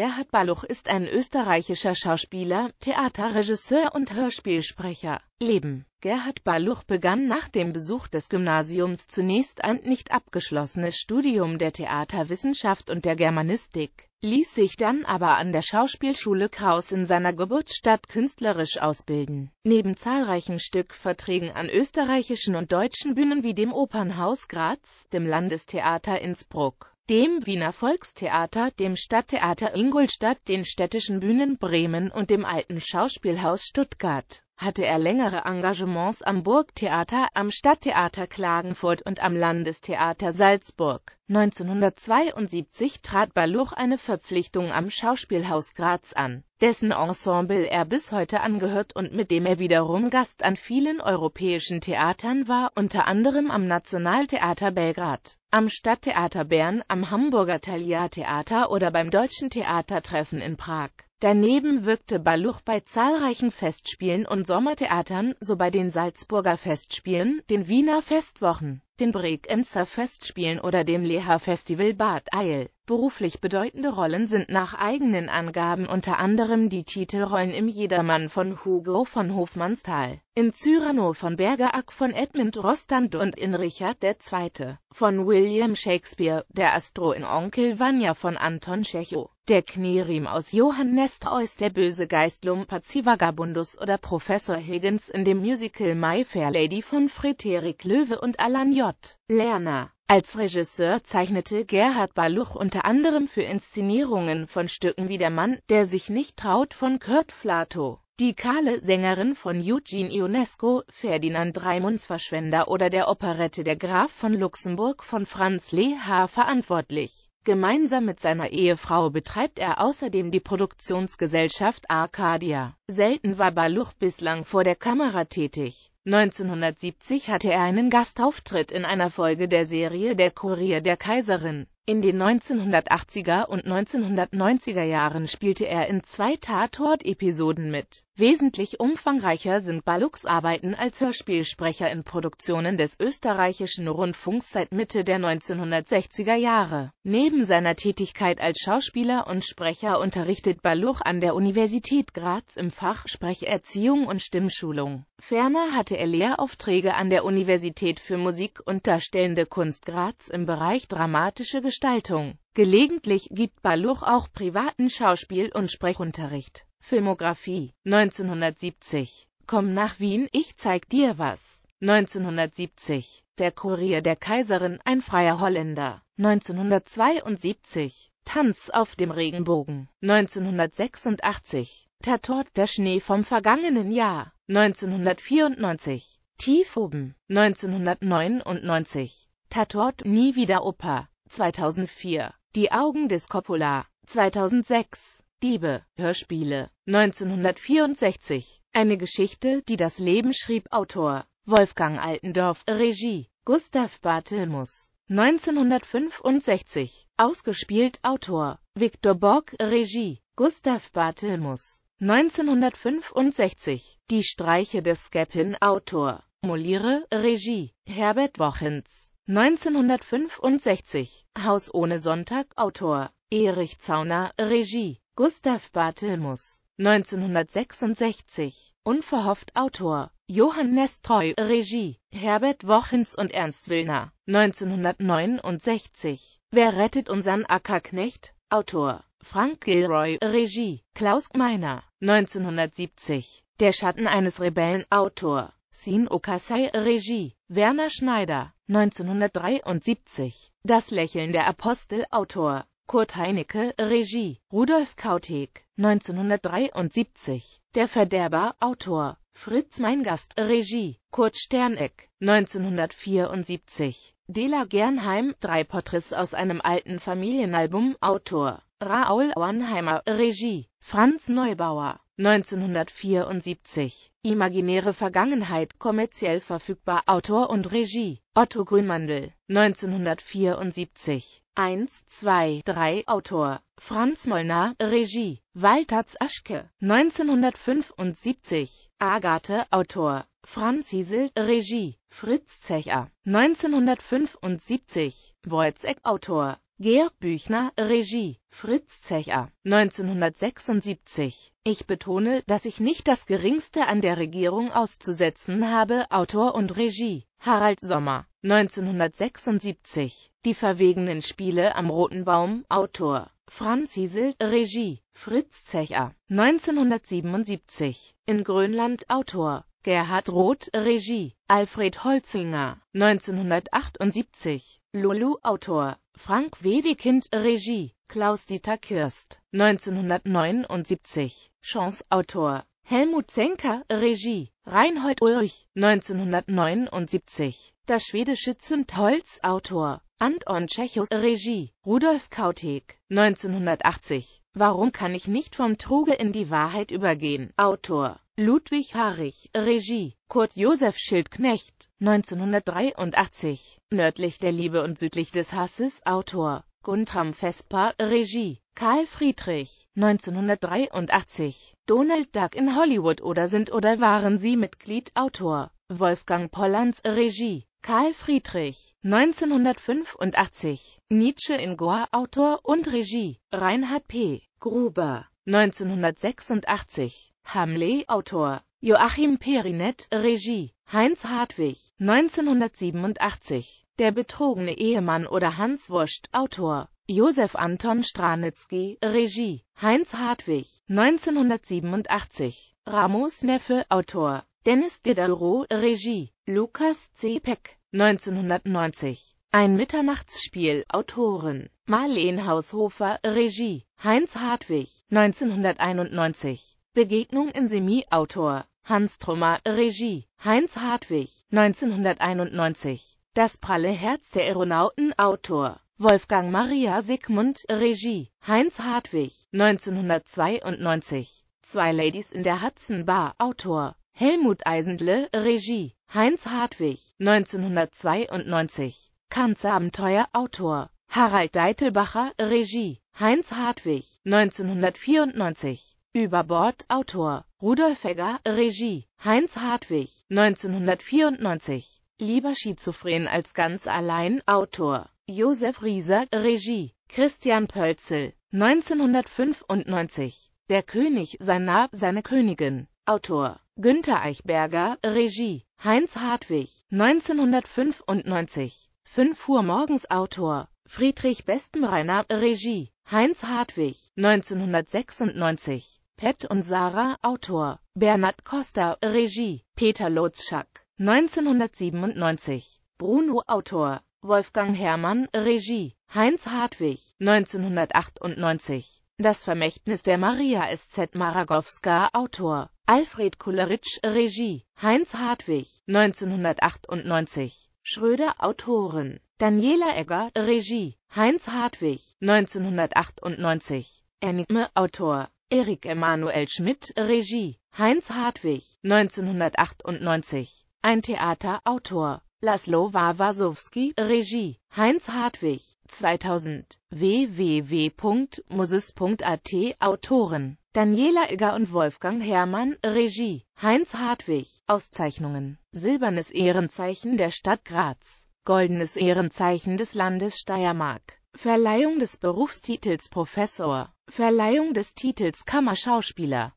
Gerhard Balluch ist ein österreichischer Schauspieler, Theaterregisseur und Hörspielsprecher. Leben Gerhard Balluch begann nach dem Besuch des Gymnasiums zunächst ein nicht abgeschlossenes Studium der Theaterwissenschaft und der Germanistik, ließ sich dann aber an der Schauspielschule Kraus in seiner Geburtsstadt künstlerisch ausbilden. Neben zahlreichen Stückverträgen an österreichischen und deutschen Bühnen wie dem Opernhaus Graz, dem Landestheater Innsbruck dem Wiener Volkstheater, dem Stadttheater Ingolstadt, den städtischen Bühnen Bremen und dem Alten Schauspielhaus Stuttgart hatte er längere Engagements am Burgtheater, am Stadttheater Klagenfurt und am Landestheater Salzburg. 1972 trat Baluch eine Verpflichtung am Schauspielhaus Graz an dessen Ensemble er bis heute angehört und mit dem er wiederum Gast an vielen europäischen Theatern war, unter anderem am Nationaltheater Belgrad, am Stadttheater Bern, am Hamburger Thalia-Theater oder beim Deutschen Theatertreffen in Prag. Daneben wirkte Baluch bei zahlreichen Festspielen und Sommertheatern, so bei den Salzburger Festspielen, den Wiener Festwochen, den Bregenzer Festspielen oder dem Leha Festival Bad Eil. Beruflich bedeutende Rollen sind nach eigenen Angaben unter anderem die Titelrollen im Jedermann von Hugo von Hofmannsthal, in Cyrano von Bergerack von Edmund Rostand und in Richard II. von William Shakespeare, der Astro in Onkel Vanya von Anton Tschechow, der Knierim aus Johann Nestreus, der böse Geist Lumpazi Vagabundus oder Professor Higgins in dem Musical My Fair Lady von Frederik Löwe und Alan J. Lerner. Als Regisseur zeichnete Gerhard Baluch unter anderem für Inszenierungen von Stücken wie Der Mann, der sich nicht traut von Kurt Flato, Die kahle Sängerin von Eugene Ionesco, Ferdinand Raimunds Verschwender oder der Operette Der Graf von Luxemburg von Franz Lehár verantwortlich Gemeinsam mit seiner Ehefrau betreibt er außerdem die Produktionsgesellschaft Arcadia. Selten war Baluch bislang vor der Kamera tätig. 1970 hatte er einen Gastauftritt in einer Folge der Serie Der Kurier der Kaiserin. In den 1980er und 1990er Jahren spielte er in zwei Tatort-Episoden mit. Wesentlich umfangreicher sind Balucks Arbeiten als Hörspielsprecher in Produktionen des österreichischen Rundfunks seit Mitte der 1960er Jahre. Neben seiner Tätigkeit als Schauspieler und Sprecher unterrichtet Baluch an der Universität Graz im Fach Sprecherziehung und Stimmschulung. Ferner hatte er Lehraufträge an der Universität für Musik und Darstellende Kunst Graz im Bereich dramatische Gestaltung. Gestaltung. Gelegentlich gibt Baluch auch privaten Schauspiel- und Sprechunterricht. Filmografie 1970 Komm nach Wien, ich zeig dir was. 1970 Der Kurier der Kaiserin, ein freier Holländer. 1972 Tanz auf dem Regenbogen. 1986 Tatort der Schnee vom vergangenen Jahr. 1994 Tief oben. 1999 Tatort Nie wieder Opa. 2004, Die Augen des Coppola, 2006, Diebe, Hörspiele, 1964, Eine Geschichte, die das Leben schrieb, Autor, Wolfgang Altendorf, Regie, Gustav Bartelmus, 1965, ausgespielt, Autor, Viktor Borg, Regie, Gustav Bartelmus, 1965, Die Streiche des Skeppin, Autor, Moliere, Regie, Herbert Wochens. 1965, Haus ohne Sonntag, Autor, Erich Zauner, Regie, Gustav Bartelmus 1966, Unverhofft, Autor, Johann Nestreu Regie, Herbert Wochens und Ernst Willner, 1969, Wer rettet unseren Ackerknecht, Autor, Frank Gilroy, Regie, Klaus Meiner, 1970, Der Schatten eines Rebellen, Autor, Sin Okasai, Regie, Werner Schneider, 1973. Das Lächeln der Apostel Autor Kurt Heinecke Regie Rudolf Kauthek 1973. Der Verderber Autor Fritz Meingast Regie Kurt Sterneck 1974. Dela Gernheim Drei Porträts aus einem alten Familienalbum Autor Raoul Ornheimer Regie Franz Neubauer 1974. Imaginäre Vergangenheit kommerziell verfügbar. Autor und Regie Otto Grünmandel. 1974. 1, 2, 3 Autor Franz Molnar, Regie Walters Aschke. 1975. Agathe Autor Franz Hiesel, Regie Fritz Zecher. 1975. Wojcek Autor Georg Büchner, Regie, Fritz Zecher, 1976. Ich betone, dass ich nicht das Geringste an der Regierung auszusetzen habe, Autor und Regie, Harald Sommer, 1976. Die verwegenen Spiele am Roten Baum, Autor, Franz Hiesel, Regie, Fritz Zecher, 1977. In Grönland, Autor, Gerhard Roth, Regie, Alfred Holzinger, 1978. Lulu, Autor, Frank Wedekind Regie, Klaus-Dieter Kirst, 1979, Chance-Autor, Helmut Zenker Regie, Reinhold Ulrich, 1979, das schwedische Zündholz Autor, Anton Tschechos, Regie, Rudolf Kautek, 1980, Warum kann ich nicht vom Truge in die Wahrheit übergehen, Autor, Ludwig Harrig, Regie, Kurt Josef Schildknecht, 1983, Nördlich der Liebe und südlich des Hasses, Autor, Guntram Vespa, Regie, Karl Friedrich, 1983, Donald Duck in Hollywood oder sind oder waren Sie Mitglied, Autor, Wolfgang Pollans, Regie, Karl Friedrich, 1985, Nietzsche in Goa, Autor und Regie, Reinhard P. Gruber, 1986 Hamley, Autor Joachim Perinet, Regie Heinz Hartwig, 1987 Der betrogene Ehemann oder Hans Wurst, Autor Josef Anton Stranitzky, Regie Heinz Hartwig, 1987 Ramos Neffe, Autor Dennis Diderot, Regie Lukas C. Peck, 1990 ein Mitternachtsspiel, Autoren, Marleen Haushofer, Regie, Heinz Hartwig, 1991. Begegnung in Semi Autor Hans Trummer Regie Heinz Hartwig 1991 Das pralle Herz der Aeronauten Autor Wolfgang Maria Sigmund Regie Heinz Hartwig 1992 Zwei Ladies in der Hudson Bar Autor Helmut Eisendle Regie Heinz Hartwig 1992 Kanzerabenteuer Autor Harald Deitelbacher Regie Heinz Hartwig 1994 Überbord Autor Rudolf Egger, Regie Heinz Hartwig, 1994. Lieber Schizophren als ganz allein, Autor Josef Rieser, Regie Christian Pölzel, 1995. Der König, sein Narb, seine Königin, Autor Günter Eichberger, Regie Heinz Hartwig, 1995. 5 Uhr morgens, Autor Friedrich Bestenreiner, Regie Heinz Hartwig, 1996 Pet und Sarah, Autor, Bernhard Costa, Regie, Peter Lotzschack, 1997, Bruno, Autor, Wolfgang Herrmann, Regie, Heinz Hartwig, 1998, Das Vermächtnis der Maria SZ Maragowska, Autor, Alfred Kulleritsch, Regie, Heinz Hartwig, 1998, Schröder, Autorin, Daniela Egger, Regie, Heinz Hartwig, 1998, Enigme, Autor, Erik Emanuel Schmidt, Regie, Heinz Hartwig, 1998, ein Theaterautor, Laszlo Wawasowski, Regie, Heinz Hartwig, 2000, www.musis.at Autoren, Daniela Egger und Wolfgang Herrmann, Regie, Heinz Hartwig, Auszeichnungen, Silbernes Ehrenzeichen der Stadt Graz, Goldenes Ehrenzeichen des Landes Steiermark, Verleihung des Berufstitels Professor Verleihung des Titels Kammerschauspieler